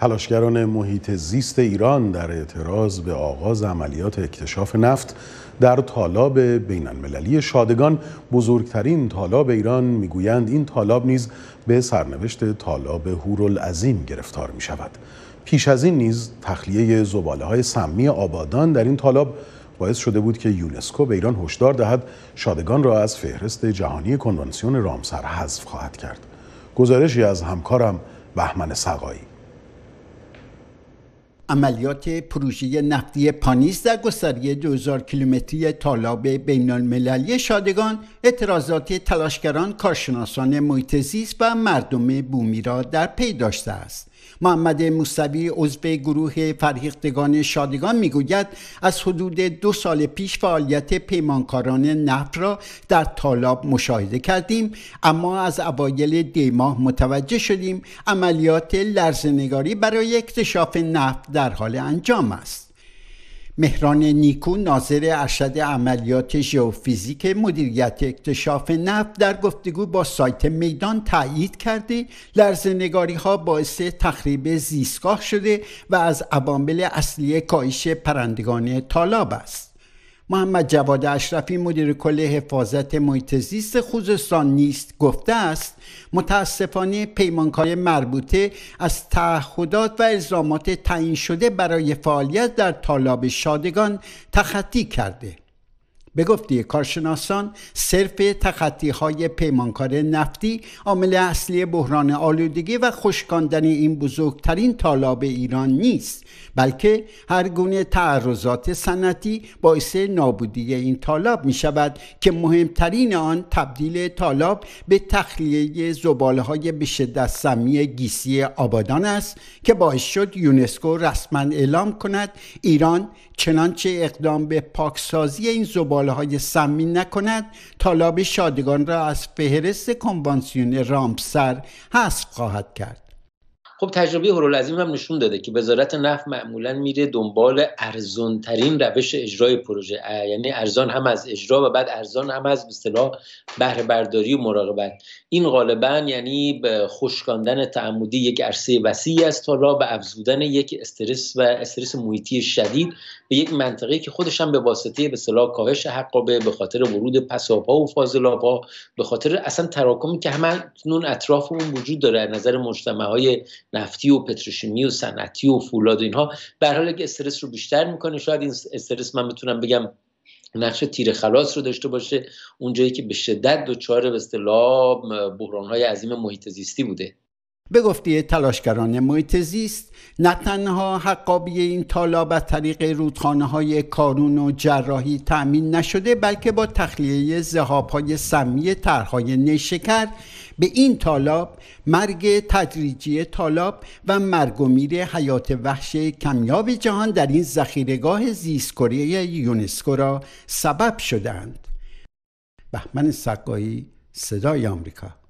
تلاشگران محیط زیست ایران در اعتراض به آغاز عملیات اکتشاف نفت در تالاب بین المللی شادگان بزرگترین تالاب ایران میگویند این تالاب نیز به سرنوشت تالاب هورالعظیم گرفتار می شود. پیش از این نیز تخلیه زباله های سمی آبادان در این تالاب باعث شده بود که یونسکو به ایران هشدار دهد شادگان را از فهرست جهانی کنوانسیون رامسر حذف خواهد کرد. گزارشی از همکارم بهمن سقایی عملیات پروژه نفتی پانیز در گستری 2000 کیلومتری تالاب بین المللی شادگان اعتراضات تلاشگران کارشناسان محیط و مردم بومی را در پی داشته است محمد موسوی عضو گروه فرهیختگان شادگان میگوید از حدود دو سال پیش فعالیت پیمانکاران نفت را در طالاب مشاهده کردیم اما از اوایل دیماه متوجه شدیم عملیات لرزنگاری برای اکتشاف نفت در حال انجام است مهران نیکو ناظر ارشد عملیات ژئوفیزیک مدیریت اکتشاف نفت در گفتگو با سایت میدان تایید کرده لرزنگاری ها باعث تخریب زیستگاه شده و از عوامل اصلی کاهش پرندگان طالاب است محمد جواد اشرفی مدیر کل حفاظت محیط زیست خوزستان نیست گفته است متاسفانه پیمانکار مربوطه از تعهدات و الزامات تعیین شده برای فعالیت در طالاب شادگان تخطی کرده به کارشناسان صرف تخطی های پیمانکار نفتی عامل اصلی بحران آلودگی و خشکاندن این بزرگترین تالاب ایران نیست بلکه هر گونه تعرضات صنعتی باعث نابودی این تالاب می شود که مهمترین آن تبدیل تالاب به تخلیه زباله های به شدت سمی گیسی آبادان است که باعث شد یونسکو رسما اعلام کند ایران چنانچه اقدام به پاکسازی این زباله مقاله های سمی نکند تالاب شادگان را از فهرست کنوانسیون رامسر حذف خواهد کرد خب تجربه هرولزیم هم نشون داده که وزارت نفت معمولا میره دنبال ارزانترین روش اجرای پروژه یعنی ارزان هم از اجرا و بعد ارزان هم از اصطلاح بهره برداری و مراقبت این غالبا یعنی به خشکاندن تعمدی یک عرصه وسیعی است تا را به افزودن یک استرس و استرس محیطی شدید به یک منطقه که خودش هم به واسطه به اصطلاح کاهش حقابه به خاطر ورود پسابا و فاضلابا به خاطر اصلا تراکمی که همه نون اون وجود داره نظر مجتمع های نفتی و پتروشیمی و صنعتی و فولاد و اینها به حال که استرس رو بیشتر میکنه شاید این استرس من بتونم بگم نقش تیر خلاص رو داشته باشه اونجایی که به شدت دچار به اصطلاح بحرانهای عظیم محیط زیستی بوده به گفته تلاشگران محیط زیست نه تنها حقابی این طالاب از طریق رودخانه های کارون و جراحی تأمین نشده بلکه با تخلیه زهاب های سمی ترهای نیشکر به این تالاب مرگ تدریجی تالاب و مرگ و میر حیات وحش کمیاب جهان در این ذخیرگاه زیستکره یونسکو را سبب شدند بهمن سقایی صدای آمریکا